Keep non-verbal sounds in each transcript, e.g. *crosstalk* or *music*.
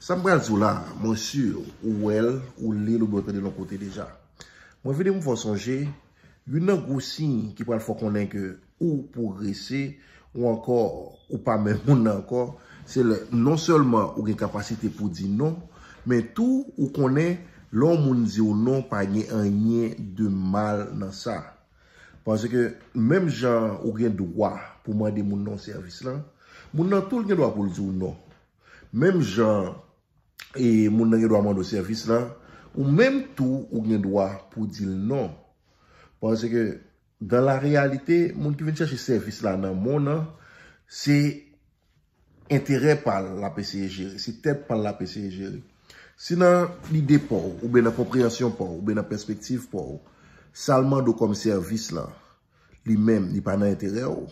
Sambran Zoula, monsur ou el, ou li lou bote de loun kote deja. Mwen vede mwen fwa sonje, yon nan gousin ki pral fwa konen ke ou progresi ou ankor ou pa men *laughs* moun ankor, se lè non selman ou gen kapasite pou di nou, men tou ou konen loun moun zi ou nou pa nye anye de mal nan sa. Panse ke menm jan ou gen dwa pou mwen de moun nan servis lan, moun nan tou lnen dwa pou ldi ou nou. Menm jan... E moun nan gen do a mando servis la, ou mèm tou ou gen do a pou dil non. Pwazè ke, dan la realite, moun ki ven chache servis la nan moun nan, se interè pal la PCI-G, e se tep pal la PCI-G. E Sinan, li depo ou, ou ben apopriasyon po, ou ben aperspektif po, sal mando kom servis la, li mèm, li pa nan interè ou,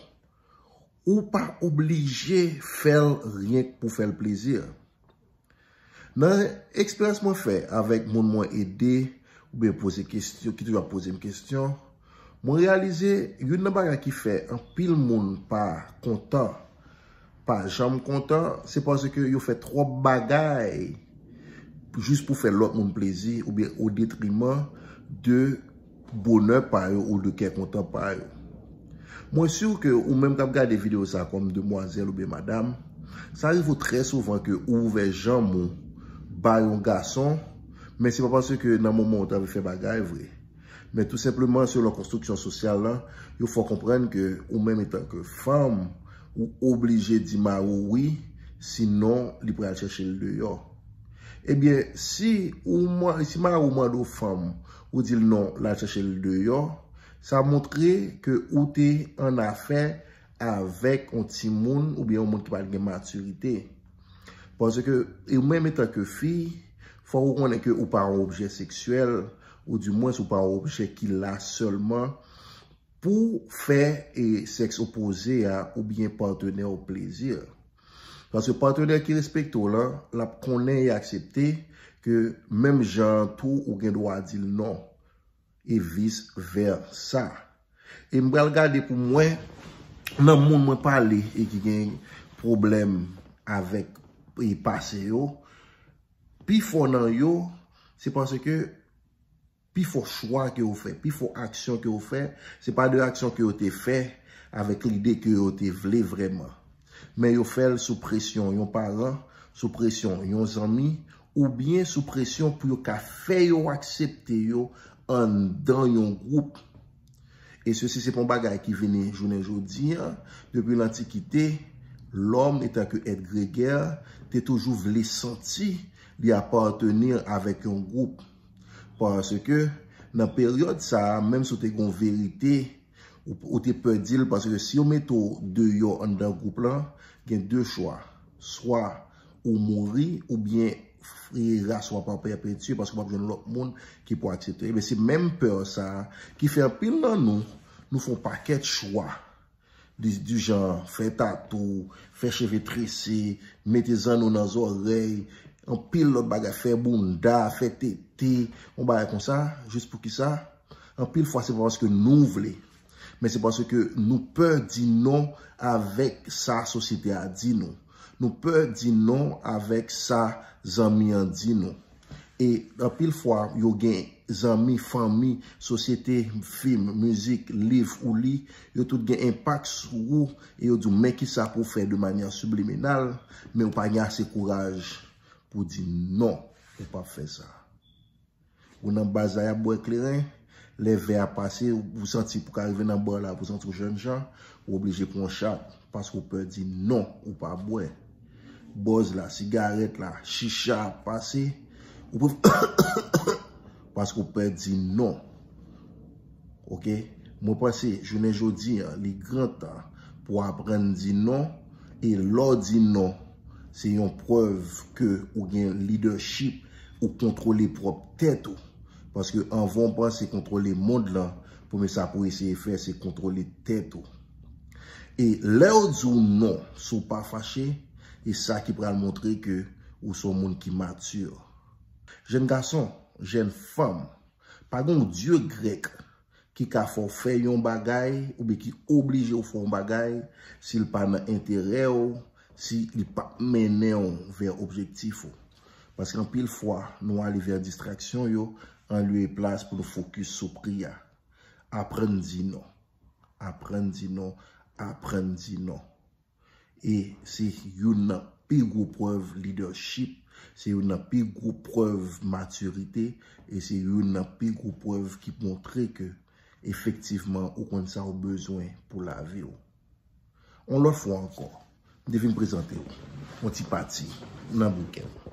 ou pa oblige fel ryen pou fel plezir. Nan eksperyans mwen fè, avèk moun mwen edè, oube posè kèstyon, ki tou a posè mwen kèstyon, mwen realize, yon nan bagay ki fè, an pil moun pa kontan, pa jan mwen kontan, se panse ke yon fè tro bagay, jous pou fè lot moun plezi, oube, ou detriman, de bonè pa yo, ou de kè kontan pa yo. Mwen sou ke, ou mèm kap gade videyo sa, konm de mwazel oube madame, sa yon vò tre souvan ke ouve jan moun, bay yon gason, men se pa panse ke nan moun moun ou te avè fè bagay vwe. Men tout sepleman, sou lò konstruksyon sosyal la, yon fò komprenn ke ou mèm etan ke fèm, ou oblije di mè ou wè, si non, li pou yal chèche lè yò. Ebyen, si mè ou mè ou fèm, ou di lè non, lal chèche lè yò, sa montre ke ou te an a fè avèk ou ti moun, ou biè ou moun ki pal gen maturitey. Pase ke, e ou men metan ke fi, fwa ou konen ke ou pa ou obje seksuel, ou di mwen sou pa ou obje ki la seulement, pou fe e seks opose a ou bien partener ou plezir. Pase partener ki respekto la, la konen e aksepte ke menm jan tou ou gen do a di nan, e vis ver sa. E mbel gade pou mwen, nan moun mwen pale e ki gen problem avek. Y passe yo Pi fò nan yo Se panse ke Pi fò chwa ke yo fè Pi fò aksyon ke yo fè Se pa de aksyon ke yo te fè Avèk l'ide ke yo te vle vreman Men yo fèl sou presyon yon paran Sou presyon yon zami Ou bien sou presyon pou yo ka fè Yo aksepte yo An dan yon group E se si se pon bagay ki vene Jounen joudi Depi l'antikite E L'om etan ke et greger, te toujou vle senti li apatenir avek yon goup. Pase ke nan peryode sa, menm sou te kon verite ou te pe dil, pase ke si yon meto deyo an dan goup lan, gen de chwa. Soa ou mori ou bien frira soa pape apetye, paske wap joun lop moun ki po akitete. Menm se menm pe sa, ki fe apil nan nou, nou fon paket chwa. Dis di jan fè tatou, fè cheve trisi, mette zan nou nan zorey, an pil lot baga fè bou nda, fè te te, on baga kon sa, jist pou ki sa. An pil fwa se panse ke nou vle, men se panse ke nou pe di nou avèk sa sosite a di nou. Nou pe di nou avèk sa zan miyan di nou. E apil fwa, yo gen zami, fami, sosyete, film, muzik, liv, ouli, yo tout gen impak sou, e yo di men ki sa pou fe de manyan subliminal, men ou pa gen ase kouraj pou di non ou pa fe sa. Ou nan baza ya bwe kleren, le ve a pase, ou pou senti pou karive nan bwe la pou senti ou jen jan, ou oblije pou on chak, paskou pou di non ou pa bwe. Boz la, sigaret la, chicha a pase, Ou pou... Paske ou pe di non. Ok? Mwen pase, jenè jodi, li granta pou apren di non e lò di non se yon preuve ke ou gen leadership ou kontrole prop tèto. Paske an von pa se kontrole moun lan pou mè sa pou eseye fè se kontrole tèto. E lè ou di ou non, sou pa fache e sa ki pral montre ke ou sou moun ki matyur. jen gason, jen fam, pa goun diyo grek, ki ka fò fè yon bagay, ou be ki oblige yon fò bagay, si l pa nan entere yo, si l pa mènen yon ver objektif yo. Paske an pil fwa, nou alè ver distraksyon yo, an lue plas pou l fòkus sou priya. Aprendi nan. Aprendi nan. Non. Non. E se yon nan Pi gwo prew leadership, se yon nan pi gwo prew maturite, e se yon nan pi gwo prew ki pon tre ke efektiveman ou kon sa ou bezwen pou la ve yo. On lò fwa ankon. Devin prezante yo. On ti pati. Nan bouken.